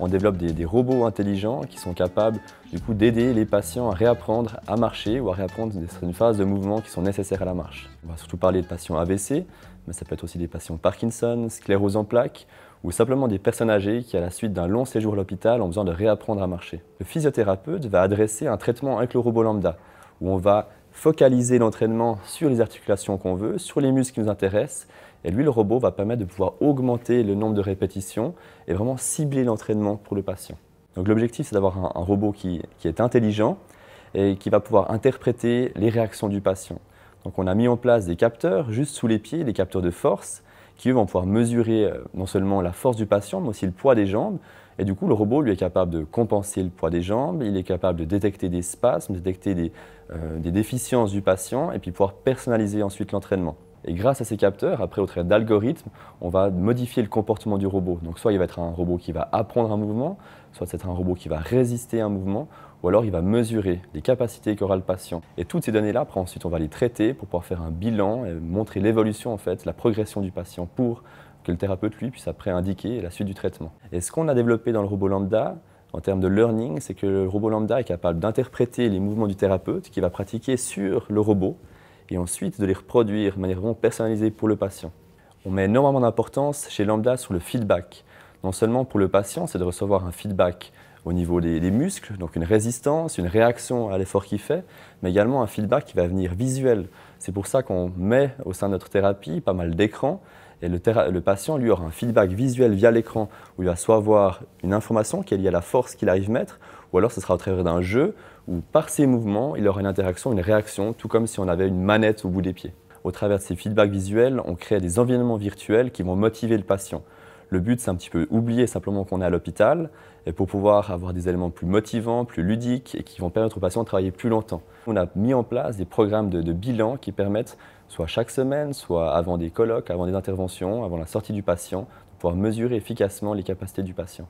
on développe des, robots intelligents qui sont capables du coup d'aider les patients à réapprendre à marcher ou à réapprendre certaines phases de mouvement qui sont nécessaires à la marche. On va surtout parler de patients AVC, mais ça peut être aussi des patients Parkinson, sclérose en plaques ou simplement des personnes âgées qui, à la suite d'un long séjour à l'hôpital, ont besoin de réapprendre à marcher. Le physiothérapeute va adresser un traitement avec le robot lambda, où on va focaliser l'entraînement sur les articulations qu'on veut, sur les muscles qui nous intéressent. Et lui, le robot va permettre de pouvoir augmenter le nombre de répétitions et vraiment cibler l'entraînement pour le patient. Donc l'objectif, c'est d'avoir un, robot qui est intelligent et qui va pouvoir interpréter les réactions du patient. Donc on a mis en place des capteurs juste sous les pieds, des capteurs de force, qui eux, vont pouvoir mesurer euh, non seulement la force du patient, mais aussi le poids des jambes. Et du coup, le robot, lui, est capable de compenser le poids des jambes, il est capable de détecter des spasmes, détecter euh, des, déficiences du patient, et puis pouvoir personnaliser ensuite l'entraînement. Et grâce à ces capteurs, après au trait d'algorithmes, on va modifier le comportement du robot. Donc soit il va être un robot qui va apprendre un mouvement, soit c'est un robot qui va résister à un mouvement, ou alors il va mesurer les capacités qu'aura le patient. Et toutes ces données-là, après ensuite on va les traiter pour pouvoir faire un bilan et montrer l'évolution en fait, la progression du patient pour que le thérapeute lui puisse après indiquer la suite du traitement. Et ce qu'on a développé dans le robot lambda, en termes de learning, c'est que le robot lambda est capable d'interpréter les mouvements du thérapeute qui va pratiquer sur le robot et ensuite de les reproduire de manière vraiment personnalisée pour le patient. On met énormément d'importance chez Lambda sur le feedback. Non seulement pour le patient, c'est de recevoir un feedback au niveau des, muscles, donc une résistance, une réaction à l'effort qu'il fait, mais également un feedback qui va venir visuel. C'est pour ça qu'on met au sein de notre thérapie pas mal d'écrans et le, patient lui aura un feedback visuel via l'écran où il va soit avoir une information qui est liée à la force qu'il arrive à mettre, ou alors ce sera au travers d'un jeu où par ses mouvements, il aura une interaction, une réaction, tout comme si on avait une manette au bout des pieds. Au travers de ces feedbacks visuels, on crée des environnements virtuels qui vont motiver le patient. Le but, c'est un petit peu oublier simplement qu'on est à l'hôpital et pour pouvoir avoir des éléments plus motivants, plus ludiques et qui vont permettre aux patients de travailler plus longtemps. On a mis en place des programmes de, bilan qui permettent, soit chaque semaine, soit avant des colloques, avant des interventions, avant la sortie du patient, de pouvoir mesurer efficacement les capacités du patient.